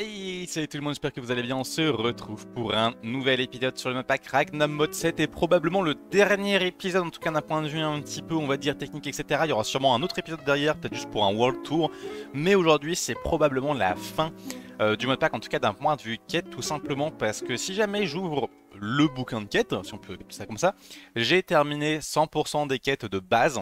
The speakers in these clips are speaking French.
Hey, salut tout le monde, j'espère que vous allez bien. On se retrouve pour un nouvel épisode sur le pack Ragnum Mode 7 et probablement le dernier épisode, en tout cas d'un point de vue un petit peu, on va dire, technique, etc. Il y aura sûrement un autre épisode derrière, peut-être juste pour un World Tour. Mais aujourd'hui, c'est probablement la fin euh, du du Modpack, en tout cas d'un point de vue quête, tout simplement parce que si jamais j'ouvre le bouquin de quête, si on peut dire ça comme ça, j'ai terminé 100% des quêtes de base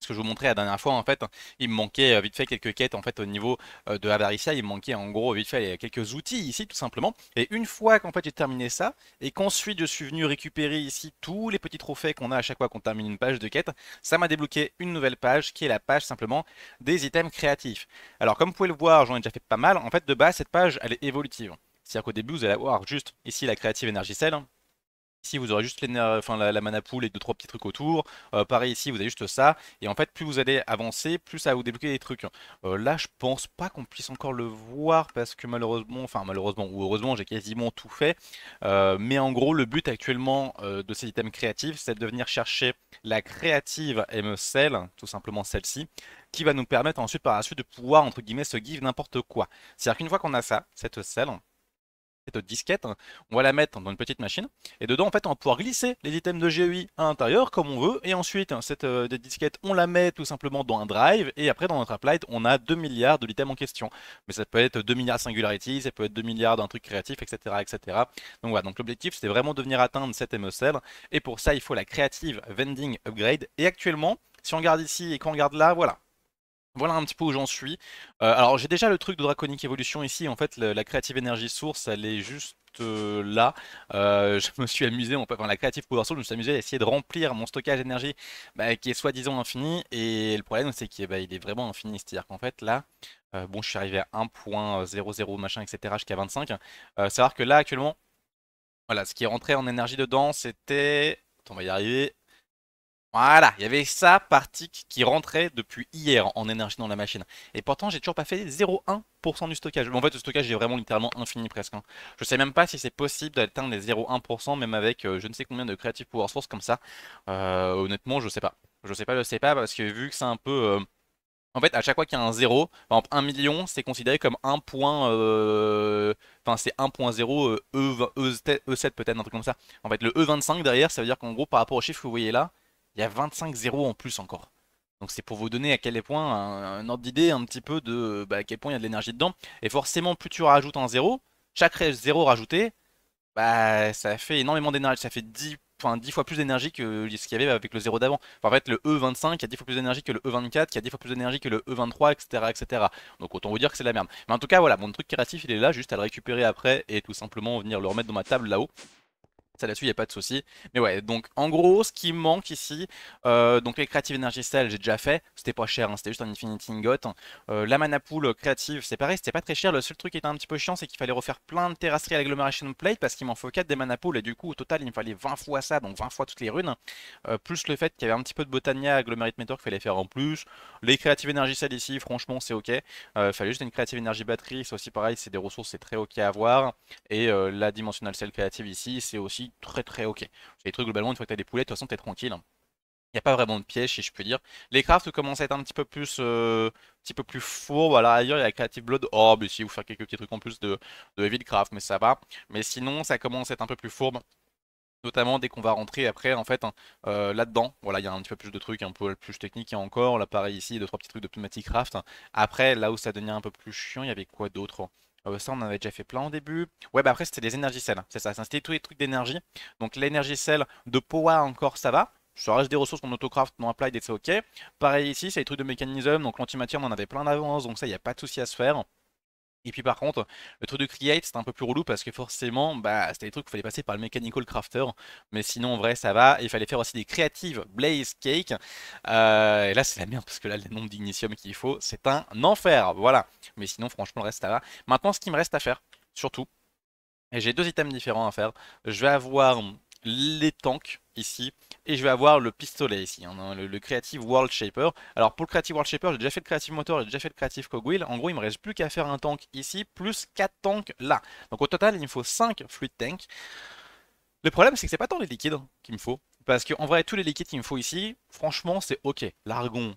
ce que je vous montrais la dernière fois, en fait, il me manquait euh, vite fait quelques quêtes en fait au niveau euh, de Avaricia, il me manquait en gros vite fait quelques outils ici tout simplement. Et une fois qu'en fait j'ai terminé ça et qu'ensuite je suis venu récupérer ici tous les petits trophées qu'on a à chaque fois qu'on termine une page de quête, ça m'a débloqué une nouvelle page qui est la page simplement des items créatifs. Alors comme vous pouvez le voir, j'en ai déjà fait pas mal. En fait, de base, cette page elle est évolutive. C'est-à-dire qu'au début, vous allez avoir juste ici la créative énergie Ici, vous aurez juste la, mana pool et deux trois petits trucs autour. Euh, pareil ici, vous avez juste ça. Et en fait, plus vous allez avancer, plus ça va vous débloquer des trucs. Euh, là, je pense pas qu'on puisse encore le voir parce que malheureusement, enfin malheureusement ou heureusement, j'ai quasiment tout fait. Euh, mais en gros, le but actuellement de ces items créatifs, c'est de venir chercher la créative me celle, tout simplement celle-ci, qui va nous permettre ensuite par la suite de pouvoir entre guillemets se give n'importe quoi. C'est-à-dire qu'une fois qu'on a ça, cette cell cette disquette. Hein, on va la mettre dans une petite machine. Et dedans, en fait, on va pouvoir glisser les items de GUI e à l'intérieur comme on veut. Et ensuite, hein, cette euh, disquette, on la met tout simplement dans un drive. Et après, dans notre applied, on a 2 milliards de l'item en question. Mais ça peut être 2 milliards de singularity, ça peut être 2 milliards d'un truc créatif, etc. etc. Donc voilà, donc l'objectif, c'était vraiment de venir atteindre cette MSL. E et pour ça, il faut la créative vending upgrade. Et actuellement, si on regarde ici et qu'on regarde là, voilà, voilà un petit peu où j'en suis. Euh, alors j'ai déjà le truc de draconique Evolution ici. En fait, la créative énergie source, elle est juste euh, là. Euh, je me suis amusé, enfin la créative power source, je me suis amusé à essayer de remplir mon stockage d'énergie bah, qui est soi-disant infini. Et le problème, c'est qu'il est bah, vraiment infini. C'est-à-dire qu'en fait, là, bon, je suis arrivé à 1.00 machin, etc. jusqu'à 25. savoir que là, actuellement, voilà, ce qui est rentré en énergie dedans, c'était on va y arriver. Voilà, il y avait ça par qui rentrait depuis hier en énergie dans la machine. Et pourtant, j'ai toujours pas fait 0,1% du stockage. en fait, le stockage est vraiment littéralement infini presque. Hein. Je sais même pas si c'est possible d'atteindre les 0,1%, même avec euh, je ne sais combien de Creative Power Source comme ça. Euh, honnêtement, je sais pas. Je sais pas, je sais pas, parce que vu que c'est un peu. Euh, en fait, à chaque fois qu'il y a un 0, par exemple 1 million, c'est considéré comme 1 point. Enfin, c'est 1.0 e, 7 e e peut-être, un truc comme ça. En fait, le E25 derrière, ça veut dire qu'en gros, par rapport au chiffre que vous voyez là, il y a 25-0 en plus encore. Donc c'est pour vous donner à quel point, un, ordre d'idée un petit peu de bah, à quel point il y a de l'énergie dedans. Et forcément, plus tu rajoutes un 0, chaque 0 rajouté, bah, ça fait énormément d'énergie. Ça fait 10, fois plus d'énergie que ce qu'il y avait avec le zéro d'avant. Enfin, en fait, le E25 a 10 fois plus d'énergie que le E24, qui a 10 fois plus d'énergie que le E23, etc., etc. Donc autant vous dire que c'est la merde. Mais en tout cas, voilà, mon truc créatif, il est là, juste à le récupérer après et tout simplement venir le remettre dans ma table là-haut. Ça là-dessus, il n'y a pas de souci. Mais ouais, donc en gros, ce qui manque ici, euh, donc les créatives Energy Cell, j'ai déjà fait, c'était pas cher, hein, c'était juste un Infinity Ingot. Euh, la mana pool créative, c'est pareil, c'était pas très cher. Le seul truc qui était un petit peu chiant, c'est qu'il fallait refaire plein de terrasseries à l'agglomération plate parce qu'il m'en faut 4 des mana pools et du coup, au total, il me fallait 20 fois ça, donc 20 fois toutes les runes. Euh, plus le fait qu'il y avait un petit peu de Botania, Agglomerate meter qu'il fallait faire en plus. Les créatives Energy Cell ici, franchement, c'est ok. fallait juste une créative Energy Batterie, c'est aussi pareil, c'est des ressources, c'est très ok à avoir. Et la Dimensional Cell créative ici, c'est aussi très très ok. les trucs globalement, une fois que t'as des poulets, de toute façon t'es tranquille. Il hein. n'y a pas vraiment de piège, si je puis dire. Les crafts commencent à être un petit peu plus, euh, un petit peu plus fourbes. Voilà, ailleurs, il y a Creative Blood. Oh, mais si, vous faire quelques petits trucs en plus de, de Heavy Craft, mais ça va. Mais sinon, ça commence à être un peu plus fourbe. Notamment dès qu'on va rentrer après, en fait, hein, euh, là-dedans. Voilà, il y a un petit peu plus de trucs, un peu plus technique. et encore, là, pareil ici, deux, trois petits trucs de craft. Après, là où ça devient un peu plus chiant, il y avait quoi d'autre ah bah ça, on en avait déjà fait plein au début. Ouais, bah après, c'était des énergies hein, C'est ça, c'était tous les trucs d'énergie. Donc, l'énergie Cell de Powa encore, ça va. Ça reste des ressources qu'on autocraft non Applied et c'est ok. Pareil ici, c'est les trucs de mécanisme. Donc, l'antimatière, on en avait plein d'avance. Donc, ça, il n'y a pas de souci à se faire. Et puis par contre, le truc de create, c'est un peu plus relou parce que forcément, bah, c'était des trucs qu'il fallait passer par le mechanical crafter. Mais sinon, en vrai, ça va. il fallait faire aussi des creative blaze cake. Euh, et là, c'est la merde parce que là, le nombre d'ignitium qu'il faut, c'est un enfer. Voilà. Mais sinon, franchement, le reste, ça va. Maintenant, ce qui me reste à faire, surtout, et j'ai deux items différents à faire. Je vais avoir les tanks ici et je vais avoir le pistolet ici, hein, le, Creative World Shaper. Alors pour le Creative World Shaper, j'ai déjà fait le Creative Motor, j'ai déjà fait le Creative Cogwheel. En gros, il me reste plus qu'à faire un tank ici, plus 4 tanks là. Donc au total, il me faut 5 fluid tanks. Le problème, c'est que c'est pas tant les liquides qu'il me faut. Parce qu'en vrai, tous les liquides qu'il me faut ici, franchement, c'est ok. L'argon,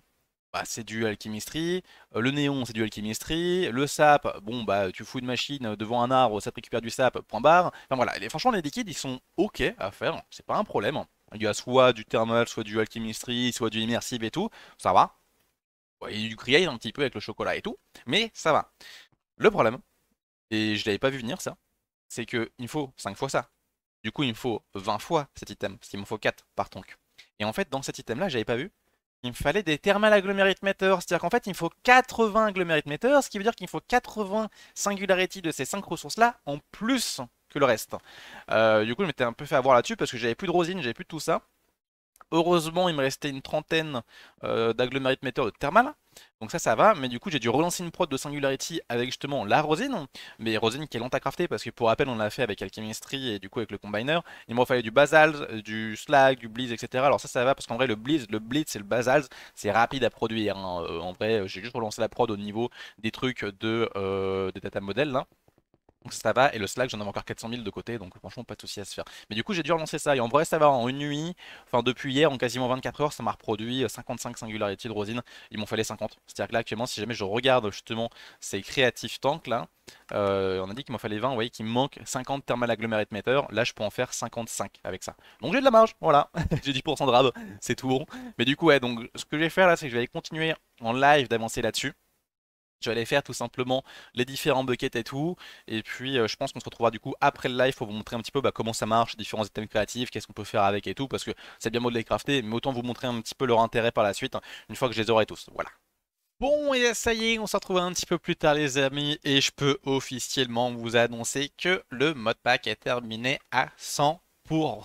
bah, c'est du alchimistry. Euh, le néon, c'est du alchimistry. Le sap, bon, bah, tu fous une machine devant un arbre, ça te récupère du sap, point barre. Enfin voilà, les, franchement, les liquides, ils sont ok à faire, c'est pas un problème. Il y a soit du thermal, soit du alchimistry, soit du immersive et tout, ça va. il y a du create un petit peu avec le chocolat et tout, mais ça va. Le problème, et je l'avais pas vu venir ça, c'est qu'il me faut 5 fois ça. Du coup, il me faut 20 fois cet item, parce qu'il me faut 4 par tank. Et en fait, dans cet item-là, j'avais pas vu il me fallait des thermal agglomerate meters. C'est-à-dire qu'en fait, il me faut 80 agglomerate meters, ce qui veut dire qu'il me faut 80 Singularity de ces 5 ressources-là en plus que le reste. Euh, du coup, je m'étais un peu fait avoir là-dessus parce que j'avais plus de rosine, j'avais plus de tout ça. Heureusement, il me restait une trentaine euh, d'agglomerate meters de thermal. Donc ça, ça va, mais du coup, j'ai dû relancer une prod de Singularity avec justement la rosine, mais rosine qui est lente à crafter, parce que pour rappel, on l'a fait avec Alchemistry et du coup avec le Combiner. Il me fallait du Basals, euh, du Slag, du Blizz, etc. Alors ça, ça va, parce qu'en vrai, le Blizz, le Blitz et le Basals c'est rapide à produire. Hein. Euh, en vrai, j'ai juste relancé la prod au niveau des trucs de, euh, des data model là. Hein. Donc ça va, et le Slack, j'en avais encore 400 000 de côté, donc franchement, pas de souci à se faire. Mais du coup, j'ai dû relancer ça, et en vrai, ça va, en une nuit, enfin depuis hier, en quasiment 24 heures, ça m'a reproduit 55 euh, singularités de Rosine, il m'en fallait 50. C'est-à-dire que là, actuellement, si jamais je regarde justement ces créatifs tanks là, euh, on a dit qu'il m'en fallait 20, vous voyez qu'il me manque 50 thermal agglomerate meter, là je peux en faire 55 avec ça. Donc j'ai de la marge, voilà, j'ai 10% de rab, c'est tout bon. Mais du coup, ouais, donc ce que je vais faire là, c'est que je vais continuer en live d'avancer là-dessus. Je vais aller faire tout simplement les différents buckets et tout. Et puis euh, je pense qu'on se retrouvera du coup après le live pour vous montrer un petit peu bah, comment ça marche, différents items créatifs, qu'est-ce qu'on peut faire avec et tout. Parce que c'est bien beau de les crafter, mais autant vous montrer un petit peu leur intérêt par la suite, hein, une fois que je les aurai tous. Voilà. Bon et ça y est, on se retrouve un petit peu plus tard les amis et je peux officiellement vous annoncer que le modpack pack est terminé à 100%.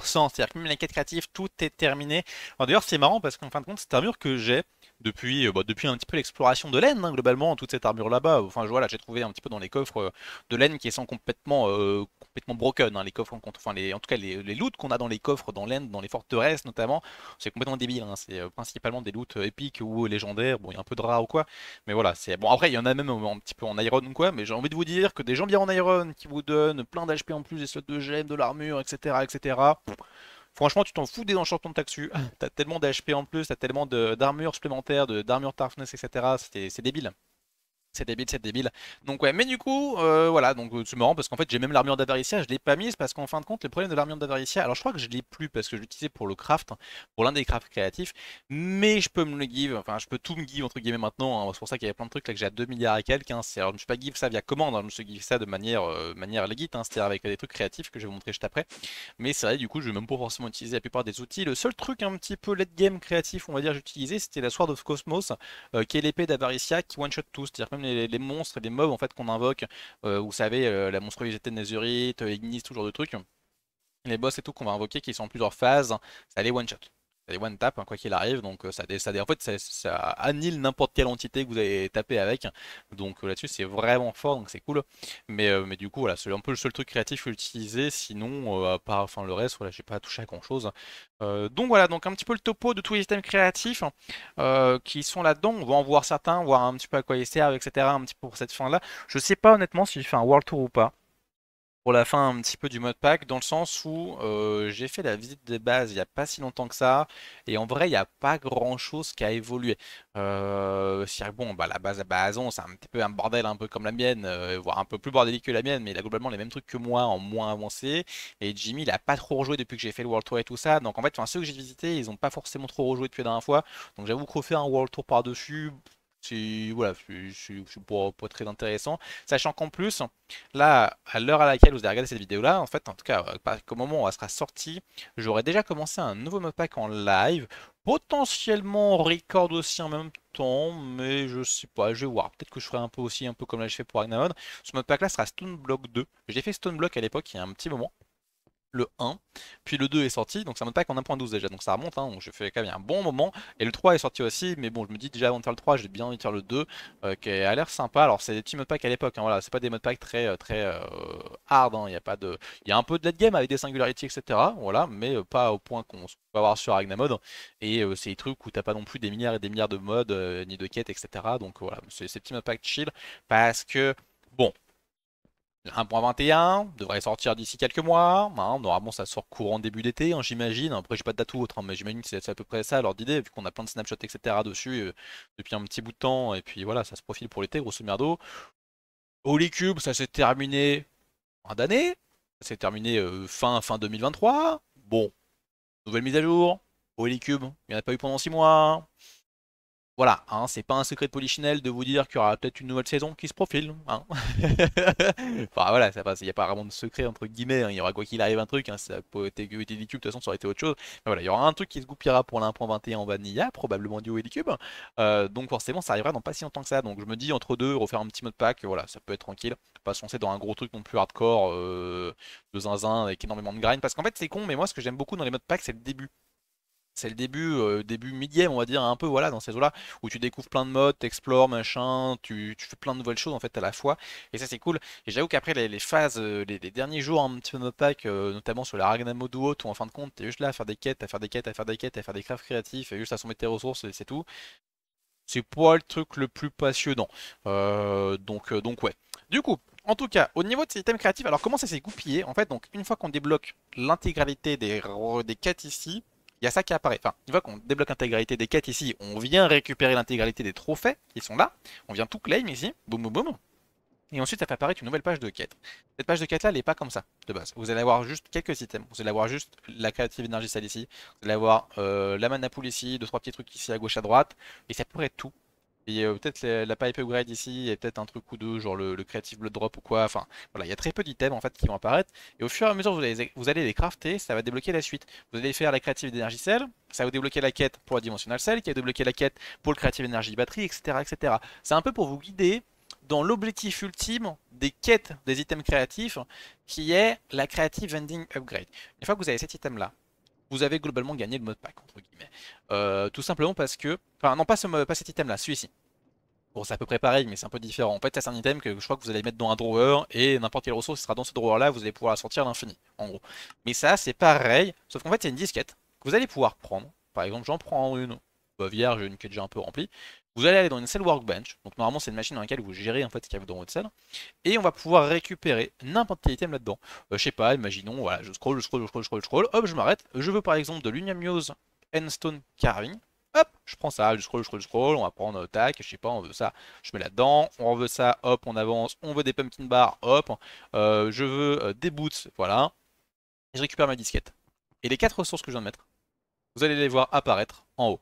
C'est-à-dire que même les quêtes créative, tout est terminé. D'ailleurs c'est marrant parce qu'en fin de compte c'est un mur que j'ai depuis, euh, bah, depuis un petit peu l'exploration de laine, hein, globalement, toute cette armure là-bas. Enfin, je j'ai trouvé un petit peu dans les coffres euh, de laine qui sont complètement, euh, complètement broken. Hein, les coffres, en, enfin, les, en tout cas, les, loots qu'on a dans les coffres, dans laine, dans les forteresses notamment, c'est complètement débile. Hein, c'est principalement des loots épiques ou légendaires. Bon, il y a un peu de rats ou quoi, mais voilà. C'est bon. Après, il y en a même un petit peu en iron ou quoi, mais j'ai envie de vous dire que des gens bien en iron qui vous donnent plein d'HP en plus, des slots de gemmes, de l'armure, etc., etc. Franchement, tu t'en fous des enchantements de taxu. Ah. t'as tellement d'HP en plus, t'as tellement d'armure supplémentaire, d'armure toughness, etc. C'est débile. C'est débile, c'est débile. Donc ouais, mais du coup, euh, voilà, donc euh, c'est marrant parce qu'en fait j'ai même l'armure d'Avaricia, je l'ai pas mise parce qu'en fin de compte, le problème de l'armure d'Avaricia, alors je crois que je l'ai plus parce que je l'utilisais pour le craft, pour l'un des crafts créatifs, mais je peux me le give, enfin je peux tout me give entre guillemets maintenant, hein. c'est pour ça qu'il y avait plein de trucs là que j'ai à 2 milliards et quelques, hein, alors je ne suis pas give ça via commande, hein, je me suis give ça de manière, euh, manière legit, hein. c'est-à-dire avec des trucs créatifs que je vais vous montrer juste après, mais c'est vrai du coup je vais même pas forcément utiliser la plupart des outils, le seul truc un petit peu late game créatif on va dire j'utilisais c'était la Sword of Cosmos, qui est l'épée d'Avaricia qui one shot tout, c'est-à-dire même les, monstres et les mobs en fait qu'on invoque. Euh, vous savez, euh, la monstruosité de Nazurite, euh, Ignis, tout genre de trucs. Les boss et tout qu'on va invoquer qui sont en plusieurs phases, ça les one-shot. C'est one tap, hein, quoi qu'il arrive. Donc euh, ça, en fait, ça, annule n'importe quelle entité que vous avez tapé avec. Donc euh, là-dessus, c'est vraiment fort, donc c'est cool. Euh, mais, du coup, voilà, c'est un peu le seul truc créatif utilisé. Sinon, à enfin, le reste, voilà, j'ai pas touché à grand-chose. donc voilà, donc un petit peu le topo de tous les items créatifs hein, qui sont là-dedans. On va en voir certains, voir un petit peu à quoi ils servent, etc. Un petit peu pour cette fin-là. Je sais pas honnêtement si je fais un World Tour ou pas pour la fin un petit peu du mode pack, dans le sens où euh, j'ai fait la visite des bases il n'y a pas si longtemps que ça, et en vrai, il n'y a pas grand chose qui a évolué. Euh, cest bon, bah, la base à Bazon, c'est un petit peu un bordel, un peu comme la mienne, euh, voire un peu plus bordélique que la mienne, mais il a globalement les mêmes trucs que moi en moins avancé. Et Jimmy, il a pas trop rejoué depuis que j'ai fait le World Tour et tout ça, donc en fait, ceux que j'ai visités, ils n'ont pas forcément trop rejoué depuis la dernière fois, donc j'avoue que refaire un World Tour par-dessus, c'est pas, pas très intéressant. Sachant qu'en plus, là, à l'heure à laquelle vous avez regardé cette vidéo-là, en fait, en tout cas, au moment où elle sera sortie, j'aurais déjà commencé un nouveau modpack en live. Potentiellement record aussi en même temps, mais je sais pas, je vais voir. Peut-être que je ferai un peu aussi, un peu comme là je fais pour Agnamon. Ce modpack là sera Stone Block 2. J'ai fait Stone Block à l'époque il y a un petit moment le 1, puis le 2 est sorti, donc ça monte pas en 1.12 déjà, donc ça remonte, hein, donc je fais quand même un bon moment, et le 3 est sorti aussi, mais bon je me dis déjà avant de faire le 3 j'ai bien envie de faire le 2, euh, qui a l'air sympa, alors c'est des petits pack à l'époque, hein, voilà, c'est pas des modpacks très euh, très euh, hard, hein, il y a pas de... Il y a un peu de late game avec des singularités etc, voilà, mais pas au point qu'on peut avoir sur Agnamod, et c'est des trucs où t'as pas non plus des milliards et des milliards de modes, ni de quêtes etc, donc voilà, c'est ces petits pack chill, parce que, bon, 1.21 devrait sortir d'ici quelques mois. Hein, normalement, ça sort courant début d'été, hein, j'imagine. Après, j'ai pas de date ou autre, hein, mais j'imagine que c'est à peu près ça leur d'idée, vu qu'on a plein de snapshots, etc. dessus euh, depuis un petit bout de temps. Et puis voilà, ça se profile pour l'été, grosso merdo. Holy Cube, ça s'est terminé fin d'année. Ça s'est terminé euh, fin, fin 2023. Bon, nouvelle mise à jour. Holy Cube, il n'y en a pas eu pendant 6 mois. Voilà, hein, c'est pas un secret de Polichinelle de vous dire qu'il y aura peut-être une nouvelle saison qui se profile. Hein. enfin voilà, ça il n'y a pas vraiment de secret entre guillemets, hein. il y aura quoi qu'il arrive un truc, hein, ça peut être du de toute façon ça aurait été autre chose. Mais voilà, il y aura un truc qui se goupillera pour l'1.21 en vanilla, probablement du au euh, donc forcément ça arrivera dans pas si longtemps que ça. Donc je me dis entre deux, refaire un petit mode pack, voilà, ça peut être tranquille. Pas se lancer dans un gros truc non plus hardcore euh, de zinzin avec énormément de grind. Parce qu'en fait c'est con, mais moi ce que j'aime beaucoup dans les modes pack c'est le début c'est le début, euh, début midième on va dire, un peu, voilà, dans ces eaux-là, où tu découvres plein de modes, t'explores, machin, tu, fais plein de nouvelles choses, en fait, à la fois. Et ça, c'est cool. Et j'avoue qu'après, les, phases, euh, les, derniers jours, un petit peu pack, euh, notamment sur la Ragnamo ou autre, où en fin de compte, t'es juste là à faire des quêtes, à faire des quêtes, à faire des quêtes, à faire des crafts créatifs, et juste à mettre tes ressources, et c'est tout. C'est pas le truc le plus passionnant. donc, donc, ouais. Du coup, en tout cas, au niveau de ces items créatifs, alors comment ça s'est goupillé En fait, donc une fois qu'on débloque l'intégralité des, des quêtes ici, il y a ça qui apparaît. Enfin, une fois qu'on débloque l'intégralité des quêtes ici, on vient récupérer l'intégralité des trophées qui sont là. On vient tout claim ici, boum boum boum. Et ensuite, ça fait apparaître une nouvelle page de quête. Cette page de quête là, elle n'est pas comme ça de base. Vous allez avoir juste quelques items. Vous allez avoir juste la créative énergie celle ici. Vous allez avoir euh, la mana pool ici, deux trois petits trucs ici à gauche à droite. Et ça pourrait être tout il y a peut-être la pipe upgrade ici, et peut-être un truc ou deux, genre le, creative blood drop ou quoi. Enfin, voilà, il y a très peu d'items en fait qui vont apparaître. Et au fur et à mesure, vous vous allez les crafter, ça va débloquer la suite. Vous allez faire la creative d'énergie cell, ça va débloquer la quête pour la dimensional cell, qui va débloquer la quête pour le creative énergie batterie, etc. etc. C'est un peu pour vous guider dans l'objectif ultime des quêtes des items créatifs, qui est la creative vending upgrade. Une fois que vous avez cet item là, vous avez globalement gagné le mode pack, entre guillemets. Euh, tout simplement parce que... Enfin, non, pas, cet item-là, celui-ci. Bon, c'est à peu près pareil, mais c'est un peu différent. En fait, c'est un item que je crois que vous allez mettre dans un drawer, et n'importe quelle ressource sera dans ce drawer-là, vous allez pouvoir la sortir à l'infini, en gros. Mais ça, c'est pareil, sauf qu'en fait, c'est une disquette que vous allez pouvoir prendre. Par exemple, j'en prends une Bavière, vierge, une qui est déjà un peu remplie. Vous allez aller dans une cell workbench, donc normalement c'est une machine dans laquelle vous gérez en fait ce qu'il y a dans votre selle, et on va pouvoir récupérer n'importe quel item là-dedans. Euh, je sais pas, imaginons, voilà, je scroll, je scroll, je scroll, je scroll, je scroll, hop, je m'arrête, je veux par exemple de l'Unamiose Endstone Carving, hop, je prends ça, je scroll, je scroll, je scroll, on va prendre, tac, je sais pas, on veut ça, je mets là-dedans, on veut ça, hop, on avance, on veut des pumpkin bars, hop, euh, je veux euh, des boots, voilà, et je récupère ma disquette. Et les quatre ressources que je viens de mettre, vous allez les voir apparaître en haut.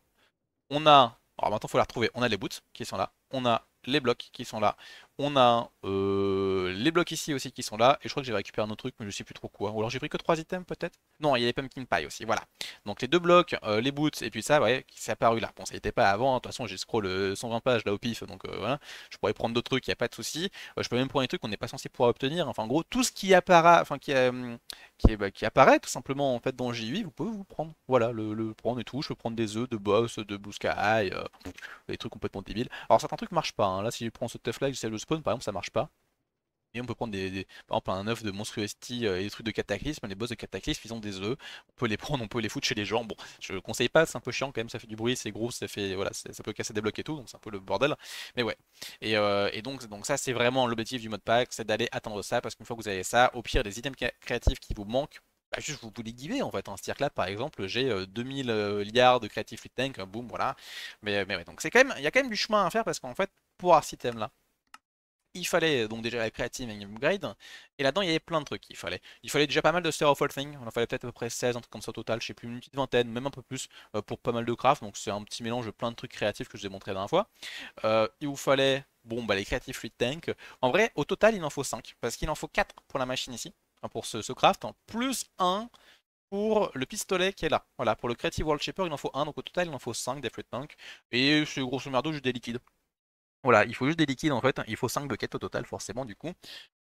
On a alors maintenant, il faut la retrouver. On a les boots qui sont là, on a les blocs qui sont là, on a euh, les blocs ici aussi qui sont là. Et je crois que j'ai récupéré un autre truc, mais je sais plus trop quoi. Ou alors j'ai pris que 3 items peut-être Non, il y a les pumpkin pie aussi, voilà. Donc les deux blocs, euh, les boots et puis ça, ouais, s'est apparu là. Bon, ça n'était pas avant. Hein. De toute façon, j'ai scroll 120 euh, pages là au pif. Donc voilà, je pourrais prendre d'autres trucs, il n'y a pas de souci. je peux même prendre des trucs qu'on n'est pas censé pouvoir obtenir. Enfin, en gros, tout ce qui apparaît, enfin, qui, bah, qui, apparaît tout simplement en fait dans J8, vous pouvez vous prendre. Voilà, le, prendre et tout. Je peux prendre des œufs, de boss, de blue sky, des trucs complètement débiles. Alors certains trucs marchent pas. Hein. Là, si je prends ce tough là, le par exemple, ça marche pas. Et on peut prendre des, par exemple un œuf de monstruosity euh, et des trucs de cataclysme, les boss de cataclysme ils ont des œufs, on peut les prendre, on peut les foutre chez les gens. Bon, je conseille pas, c'est un peu chiant quand même, ça fait du bruit, c'est gros, ça fait voilà, ça peut casser des blocs et tout, donc c'est un peu le bordel. Mais ouais. Et, euh, et donc, donc ça c'est vraiment l'objectif du mode pack, c'est d'aller attendre ça, parce qu'une fois que vous avez ça, au pire des items créatifs qui vous manquent, bah juste vous, vous les guivez en fait. en hein. ce là par exemple j'ai 2000 euh, liards de créatifs Fleet Tank, boum voilà. Mais, mais donc c'est quand même, il y a quand même du chemin à faire parce qu'en fait pour avoir cet item là, il fallait donc déjà la créative et Upgrade, et là-dedans il y avait plein de trucs qu'il fallait. Il fallait déjà pas mal de Star of All Things, on en fallait peut-être à peu près 16, comme ça au total, je sais plus, une petite vingtaine, même un peu plus euh, pour pas mal de craft donc c'est un petit mélange de plein de trucs créatifs que je vous ai montré la dernière fois. Euh, il vous fallait, bon bah les Creative Fluid Tank, en vrai au total il en faut 5, parce qu'il en faut 4 pour la machine ici, hein, pour ce, craft, hein, plus 1 pour le pistolet qui est là. Voilà, pour le Creative World Shaper, il en faut 1, donc au total il en faut 5 des Fluid Tank, et c'est grosso merdo je des liquides. Voilà, il faut juste des liquides en fait, il faut 5 buckets au total forcément du coup.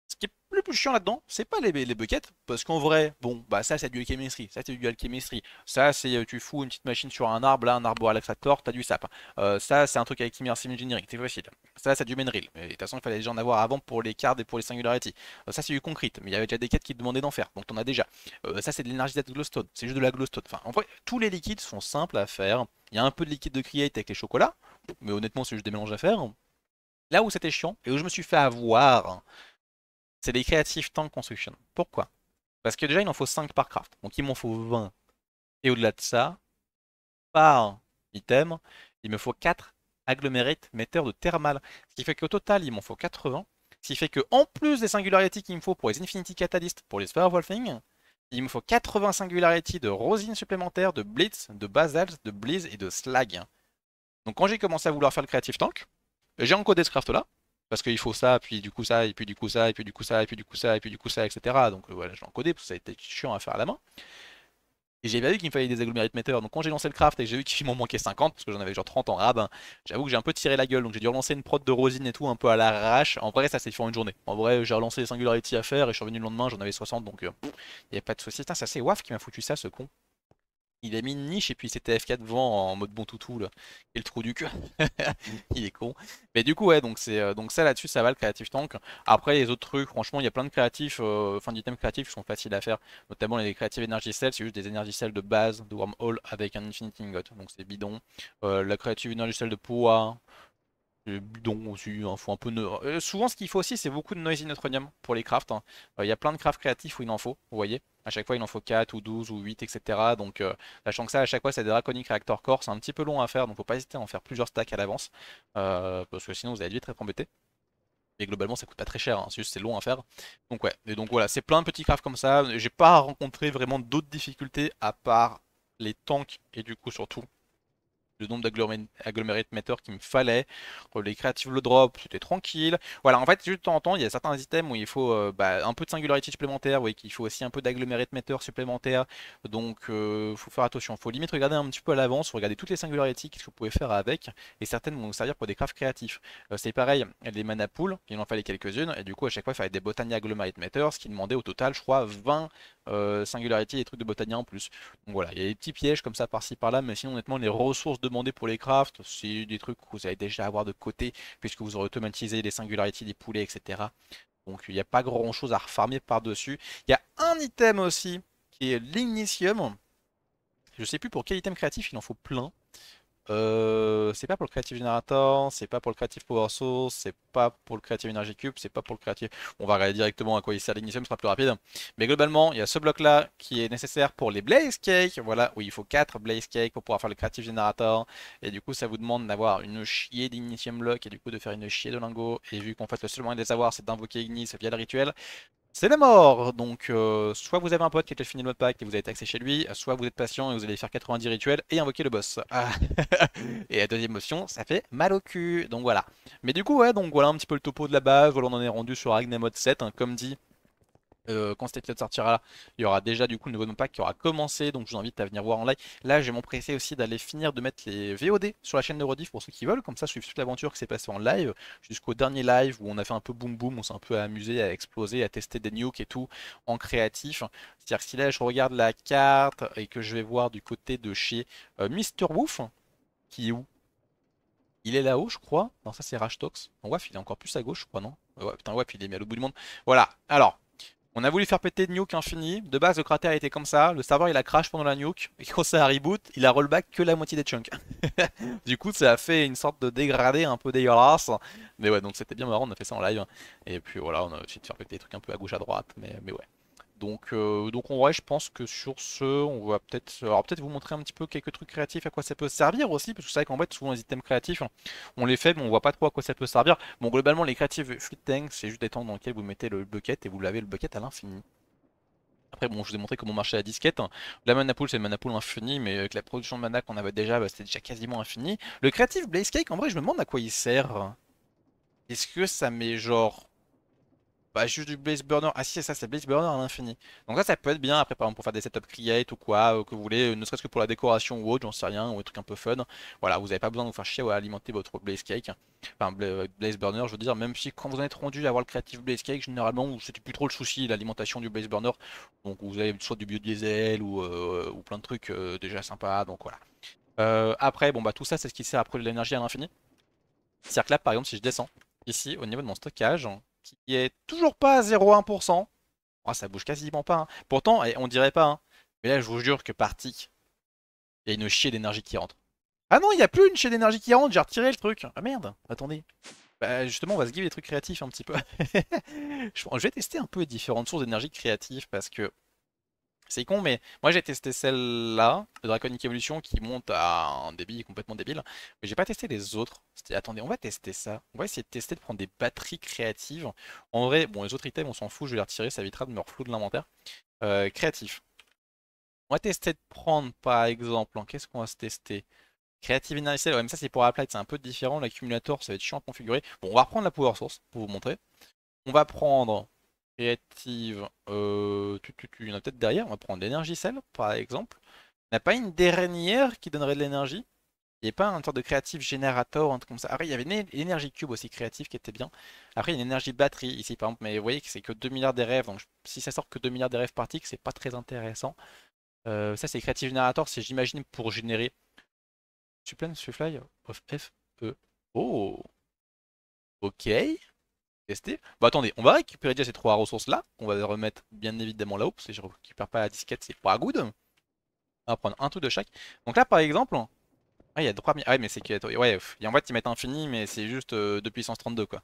Ce qui est le plus chiant là-dedans, c'est pas les, les, buckets, parce qu'en vrai, bon, bah ça c'est du alchemistry, ça c'est du alchimistry. ça c'est euh, tu fous une petite machine sur un arbre, là un arbre à tu t'as du sap. Euh, ça c'est un truc avec immersive engineering, c'est facile. Ça c'est du mainreel, mais de toute façon il fallait déjà en avoir avant pour les cards et pour les singularities. Euh, ça c'est du concrete, mais il y avait déjà des quêtes qui te demandaient d'en faire, donc t'en as déjà. ça c'est de l'énergie de glowstone, c'est juste de la glowstone. Enfin, en vrai, tous les liquides sont simples à faire. Il y a un peu de liquide de create avec les chocolats, mais honnêtement c'est juste des mélanges à faire. Là où c'était chiant et où je me suis fait avoir, c'est les Creative Tank Construction. Pourquoi Parce que déjà, il en faut 5 par craft. Donc il m'en faut 20. Et au-delà de ça, par item, il me faut 4 agglomérates metteurs de thermal. Ce qui fait qu'au total, il m'en faut 80. Ce qui fait que en plus des singularités qu'il me faut pour les Infinity Catalysts, pour les Sphere Wolfing, il me faut 80 singularités de rosine supplémentaires, de blitz, de basalt, de Blizz et de slag. Donc quand j'ai commencé à vouloir faire le creative tank, j'ai encodé ce craft là, parce qu'il faut ça, puis du coup ça, et puis du coup ça, et puis du coup ça, et puis du coup ça, et puis du coup ça, etc. Donc euh, voilà, j'ai encodé, parce que ça a été chiant à faire à la main. Et j'ai bien vu qu'il me fallait des agglomérate metteurs. Donc quand j'ai lancé le craft et j'ai vu qu'il m'en manquait 50, parce que j'en avais genre 30 en rab, hein, j'avoue que j'ai un peu tiré la gueule. Donc j'ai dû relancer une prod de rosine et tout un peu à l'arrache. En vrai, ça s'est fait en une journée. En vrai, j'ai relancé les singularités à faire et je suis revenu le lendemain, j'en avais 60. Donc il euh, n'y a pas de soucis. Putain, ça c'est waf qui m'a foutu ça, ce con. Il a mis une niche et puis c'était f F4 devant en mode bon toutou là. Et le trou du cul. il est con. Mais du coup ouais donc c'est euh, donc ça là-dessus ça va le créatif tank. Après les autres trucs, franchement il y a plein de créatifs, euh, enfin du d'items créatifs qui sont faciles à faire. Notamment les creative Energy Cell, c'est juste des Energy Cell de base de Wormhole avec un Infinity Ingot. Donc c'est bidon. Euh, la créative Energy Cell de Poa, bidon aussi, il hein, faut un peu souvent ce qu'il faut aussi c'est beaucoup de noisy neutronium pour les crafts. Hein. Il y a plein de crafts créatifs où il en faut, vous voyez. À chaque fois, il en faut 4 ou 12 ou 8, etc. Donc, euh, sachant que ça, à chaque fois, c'est des draconiques réacteurs Core, c'est un petit peu long à faire, donc faut pas hésiter à en faire plusieurs stacks à l'avance, euh, parce que sinon, vous allez vite être embêté. Mais globalement, ça coûte pas très cher, hein. c'est juste c'est long à faire. Donc, ouais. Et donc, voilà, c'est plein de petits crafts comme ça. J'ai pas rencontré vraiment d'autres difficultés à part les tanks et du coup, surtout le nombre metteurs qu'il me fallait. pour Les créatives le drop, c'était tranquille. Voilà, en fait, juste de temps en temps, il y a certains items où il faut euh, bah, un peu de singularité supplémentaire, voyez qu'il faut aussi un peu metteurs supplémentaire. Donc, il euh, faut faire attention. Il faut limite regarder un petit peu à l'avance, regarder toutes les singularités qu'est-ce que vous pouvez faire avec. Et certaines vont vous servir pour des crafts créatifs. Euh, c'est pareil, les mana pools, il en fallait quelques-unes. Et du coup, à chaque fois, il fallait des agglomérate metteurs ce qui demandait au total, je crois, 20 singularités et des trucs de botania en plus. Donc voilà, il y a des petits pièges comme ça par-ci par-là, mais sinon, honnêtement, les ressources de demander pour les crafts, c'est des trucs que vous allez déjà avoir de côté, puisque vous aurez automatisé les singularités des poulets, etc. Donc il n'y a pas grand chose à refarmer par-dessus. Il y a un item aussi, qui est l'ignitium. Je sais plus pour quel item créatif, il en faut plein. Euh, c'est pas pour le Creative Generator, c'est pas pour le Creative Power Source, c'est pas pour le Creative Energy Cube, c'est pas pour le Creative... On va regarder directement à quoi il sert l'Initium, ce sera plus rapide. Mais globalement, il y a ce bloc là qui est nécessaire pour les Blaze Cake, voilà, où il faut 4 Blaze Cake pour pouvoir faire le Creative Generator. Et du coup, ça vous demande d'avoir une chier d'Initium Block et du coup de faire une chier de lingots. Et vu qu'on fait, le seul moyen de les avoir, c'est d'invoquer Ignis via le rituel c'est la mort. Donc, euh, soit vous avez un pote qui a fini le mode pack et vous avez taxé chez lui, soit vous êtes patient et vous allez faire 90 rituels et invoquer le boss. Ah. et la deuxième motion, ça fait mal au cul. Donc voilà. Mais du coup, ouais, donc voilà un petit peu le topo de la base. Voilà, on en est rendu sur Ragnar 7. Hein, comme dit, euh, quand cette épisode sortira là, il y aura déjà du coup le nouveau pack qui aura commencé, donc je vous invite à venir voir en live. Là, vais m'empresser aussi d'aller finir de mettre les VOD sur la chaîne de Rediff pour ceux qui veulent, comme ça, je suis toute l'aventure qui s'est passée en live, jusqu'au dernier live où on a fait un peu boum boum, on s'est un peu amusé à exploser, à tester des nukes et tout en créatif. C'est-à-dire que si là, je regarde la carte et que je vais voir du côté de chez Mr. Euh, Mister qui est où il est là-haut, je crois. Non, ça c'est Rashtox. Tox WAF, il est encore plus à gauche, je crois, non Ouais, putain, WAF, il est mis à l'autre bout du monde. Voilà. Alors, on a voulu faire péter de nuke infini. De base, le cratère était comme ça. Le serveur, il a crash pendant la nuke. Et quand ça a reboot, il a rollback que la moitié des chunks. du coup, ça a fait une sorte de dégradé un peu dégueulasse. Mais ouais, donc c'était bien marrant. On a fait ça en live. Et puis voilà, on a essayé de faire péter des trucs un peu à gauche, à droite. Mais, mais ouais. Donc, euh, donc en vrai, je pense que sur ce, on va peut-être peut-être vous montrer un petit peu quelques trucs créatifs à quoi ça peut servir aussi, parce que c'est vrai qu'en fait, souvent les items créatifs, on les fait, mais on voit pas trop à quoi ça peut servir. Bon, globalement, les créatifs fluid tank, c'est juste des temps dans lesquels vous mettez le bucket et vous lavez le bucket à l'infini. Après, bon, je vous ai montré comment marchait la disquette. La mana pool, c'est une mana pool infinie, mais avec la production de mana qu'on avait déjà, bah, c'était déjà quasiment infini. Le créatif Blaze Cake, en vrai, je me demande à quoi il sert. Est-ce que ça met genre bah, juste du Blaze Burner. Ah si, ça c'est Blaze Burner à l'infini. Donc ça, ça peut être bien après, par exemple, pour faire des setups create ou quoi, que vous voulez, euh, ne serait-ce que pour la décoration ou autre, j'en sais rien, ou des trucs un peu fun. Voilà, vous n'avez pas besoin de vous faire chier à alimenter votre Blaze Cake. Enfin, euh, Blaze Burner, je veux dire, même si quand vous en êtes rendu à avoir le créatif Blaze Cake, généralement, c'était plus trop le souci, l'alimentation du Blaze Burner. Donc vous avez soit du biodiesel ou, euh, plein de trucs déjà sympa donc voilà. après, bon bah tout ça, c'est ce qui sert après de l'énergie à l'infini. C'est-à-dire que là, par exemple, si je descends ici au niveau de mon stockage, qui est toujours pas à 0,1%. Oh, ah, ça bouge quasiment pas. Hein. Pourtant, eh, on dirait pas. Hein. Mais là, je vous jure que parti. il y a une chier d'énergie qui rentre. Ah non, il n'y a plus une chier d'énergie qui rentre, j'ai retiré le truc. Ah merde, attendez. Bah, justement, on va se give des trucs créatifs un petit peu. je vais tester un peu les différentes sources d'énergie créative parce que c'est con, mais moi j'ai testé celle-là, le Draconic Evolution, qui monte à un débit complètement débile. Mais j'ai pas testé les autres. Attendez, on va tester ça. On va essayer de tester de prendre des batteries créatives. En vrai, bon, les autres items, on s'en fout, je vais les retirer, ça évitera de me reflouer de l'inventaire. Euh, créatif. On va tester de prendre, par exemple, hein, qu'est-ce qu'on va se tester Creative initial. ouais, mais ça c'est pour Applied, c'est un peu différent. L'accumulator, ça va être chiant à configurer. Bon, on va reprendre la Power Source pour vous montrer. On va prendre Créative, euh, tu, tu, il y en a peut-être derrière, on va prendre l'énergie celle par exemple. n'y a pas une dernière qui donnerait de l'énergie il n'y a pas un sorte de créatif générateur, un truc comme ça. Après, il y avait une énergie cube aussi créative qui était bien. Après, il y a une énergie batterie ici, par exemple. Mais vous voyez que c'est que 2 milliards des rêves. Donc, si ça sort que 2 milliards des rêves par c'est pas très intéressant. Euh, ça, c'est créatif générateur. C'est, j'imagine, pour générer. Supplane, Suffly, of F, E. Oh Ok tester. Bah attendez, on va récupérer déjà ces trois ressources là, On va les remettre bien évidemment là-haut, parce que je récupère pas la disquette, c'est pas good. On va prendre un tout de chaque. Donc là par exemple, ah, il y a 3 Ah, mais c'est que. Ouais, en fait, ils mettent infini, mais c'est juste 2 euh, puissance 32, quoi.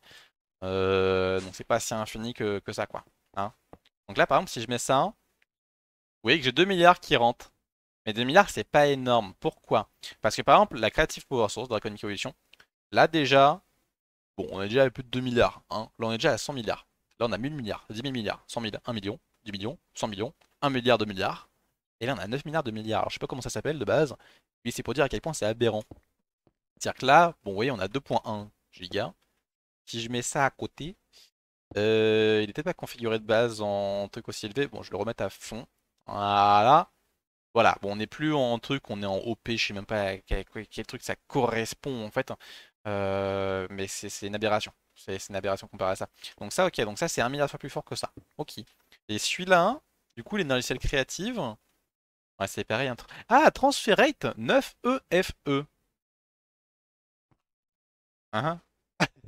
Euh, donc, c'est pas si infini que, ça, quoi. Hein. donc là, par exemple, si je mets ça, vous voyez que j'ai 2 milliards qui rentrent. Mais 2 milliards, c'est pas énorme. Pourquoi Parce que, par exemple, la Creative Power Source, Draconic Evolution, là, déjà, Bon, on est déjà à plus de 2 milliards. Hein. Là, on est déjà à 100 milliards. Là, on a 1000 milliards, 10 000 milliards, 100 000, 1 million, 10 millions, 100 millions, 1 milliard, 2 milliards. Et là, on a 9 milliards, 2 milliards. Alors, je sais pas comment ça s'appelle de base, mais c'est pour dire à quel point c'est aberrant. C'est-à-dire que là, bon, vous voyez, on a 2.1 gigas. Si je mets ça à côté, euh, il n'était pas configuré de base en truc aussi élevé. Bon, je le remets à fond. Voilà. Voilà, bon, on n'est plus en truc, on est en OP, je sais même pas à quel, quel, truc ça correspond en fait. Euh, mais c'est une aberration. C'est une aberration comparée à ça. Donc ça, ok, donc ça c'est un milliard fois plus fort que ça. Ok. Et celui-là, du coup, l'énergie les Ouais, c'est pareil. Hein. Ah, rate 9EFE. E. Hein,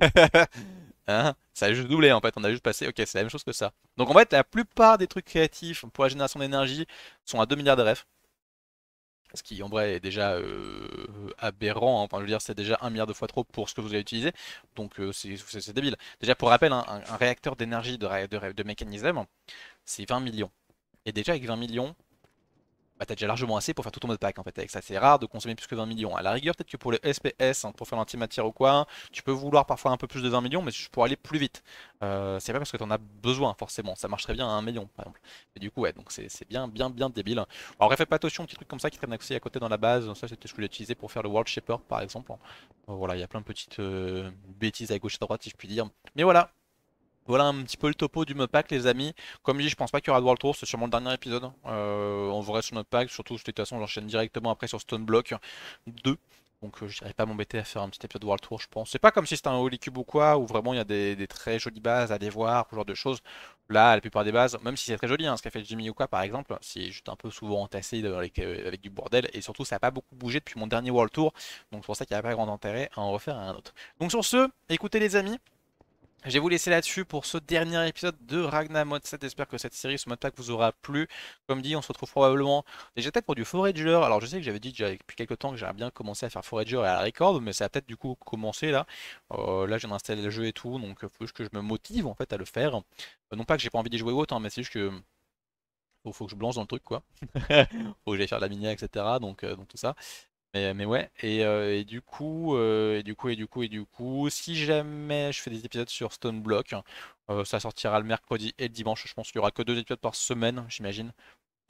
hein. Hein, hein ça a juste doublé en fait, on a juste passé, ok c'est la même chose que ça. Donc en fait la plupart des trucs créatifs pour la génération d'énergie sont à 2 milliards de refs. Ce qui en vrai est déjà euh, aberrant, hein. enfin je veux dire c'est déjà un milliard de fois trop pour ce que vous avez utilisé, donc euh, c'est débile. Déjà pour rappel, un, réacteur d'énergie de, de mécanisme, c'est 20 millions. Et déjà avec 20 millions, bah, t'as déjà largement assez pour faire tout ton mode pack en fait avec ça. C'est rare de consommer plus que 20 millions. À la rigueur, peut-être que pour le SPS, hein, pour faire l'antimatière ou quoi, tu peux vouloir parfois un peu plus de 20 millions, mais pour aller plus vite. Euh, c'est pas parce que t'en as besoin forcément. Ça marche très bien à 1 million par exemple. Mais du coup, ouais, donc c'est bien, bien, bien débile. Alors, fait pas attention aux petits trucs comme ça qui traînent aussi à côté dans la base. Ça, c'était ce que j'ai utilisé pour faire le World Shaper par exemple. Euh, voilà, il y a plein de petites euh, bêtises à gauche et à droite si je puis dire. Mais voilà, voilà un petit peu le topo du pack les amis. Comme dis, je pense pas qu'il y aura de World Tour, c'est sûrement le dernier épisode. Euh, on verra sur notre pack, surtout de toute façon j'enchaîne directement après sur Stone Block 2. Donc euh, je dirais pas m'embêter à faire un petit épisode de World Tour je pense. C'est pas comme si c'était un Holy Cube ou quoi, où vraiment il y a des, très jolies bases à aller voir, ce genre de choses. Là, la plupart des bases, même si c'est très joli, hein, ce qu'a fait Jimmy ou quoi par exemple, c'est juste un peu souvent entassé euh, avec, du bordel. Et surtout ça n'a pas beaucoup bougé depuis mon dernier World Tour. Donc c'est pour ça qu'il n'y a pas grand intérêt à en refaire un autre. Donc sur ce, écoutez les amis. Je vais vous laisser là-dessus pour ce dernier épisode de Ragna Mode 7. J'espère que cette série ce pack vous aura plu. Comme dit, on se retrouve probablement déjà peut-être pour du Forager. Alors je sais que j'avais dit déjà depuis quelques temps que j'aimerais bien commencer à faire Forager et à la record, mais ça a peut-être du coup commencé là. Euh, là, j'ai installé le jeu et tout, donc il faut juste que je me motive en fait à le faire. Euh, non pas que j'ai pas envie d'y jouer autant, hein, mais c'est juste que faut, que je blanche dans le truc quoi. faut que j'aille faire de la mini etc. Euh, donc tout ça. Euh, mais, ouais, et, euh, du coup, euh, et du coup, et du coup, et du coup, si jamais je fais des épisodes sur Stone Block, ça sortira le mercredi et le dimanche. Je pense qu'il y aura que deux épisodes par semaine, j'imagine.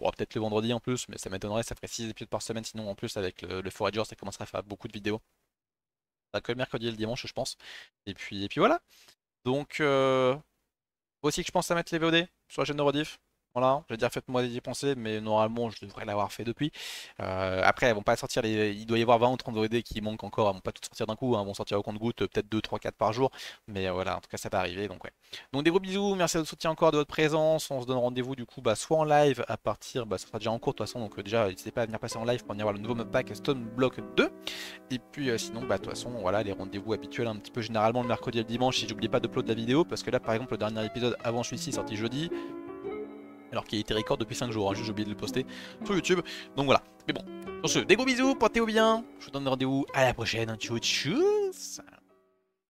Ou peut-être le vendredi en plus, mais ça m'étonnerait, ça ferait six épisodes par semaine. Sinon, en plus, avec le, le Forager, ça commencerait à faire beaucoup de vidéos. Ça que le mercredi et le dimanche, je pense. Et puis, et puis voilà. Donc, aussi que je pense à mettre les VOD sur la chaîne de là je vais dire faites-moi des penser, mais normalement je devrais l'avoir fait depuis. Euh, après, elles vont pas sortir les. Il doit y avoir 20 ou 30 OED qui manquent encore, elles vont pas toutes sortir d'un coup, hein. elles vont sortir au compte-goutte peut-être 2, 3, 4 par jour. Mais euh, voilà, en tout cas ça va arriver. Donc ouais. Donc des gros bisous, merci à votre soutien encore de votre présence. On se donne rendez-vous du coup bah, soit en live à partir, bah, ça sera déjà en cours de toute façon, donc euh, déjà n'hésitez pas à venir passer en live pour venir voir le nouveau map pack Stone Block 2. Et puis sinon, bah de toute façon, voilà, les rendez-vous habituels un petit peu généralement le mercredi et le dimanche si j'oublie pas de d'upload la vidéo, parce que là par exemple le dernier épisode avant celui-ci sorti jeudi, alors qu'il été record depuis 5 jours, hein, j'ai oublié de le poster sur YouTube. Donc voilà. Mais bon, sur ce, des gros bisous, portez-vous bien. Je vous donne rendez-vous à la prochaine. Tchou tchou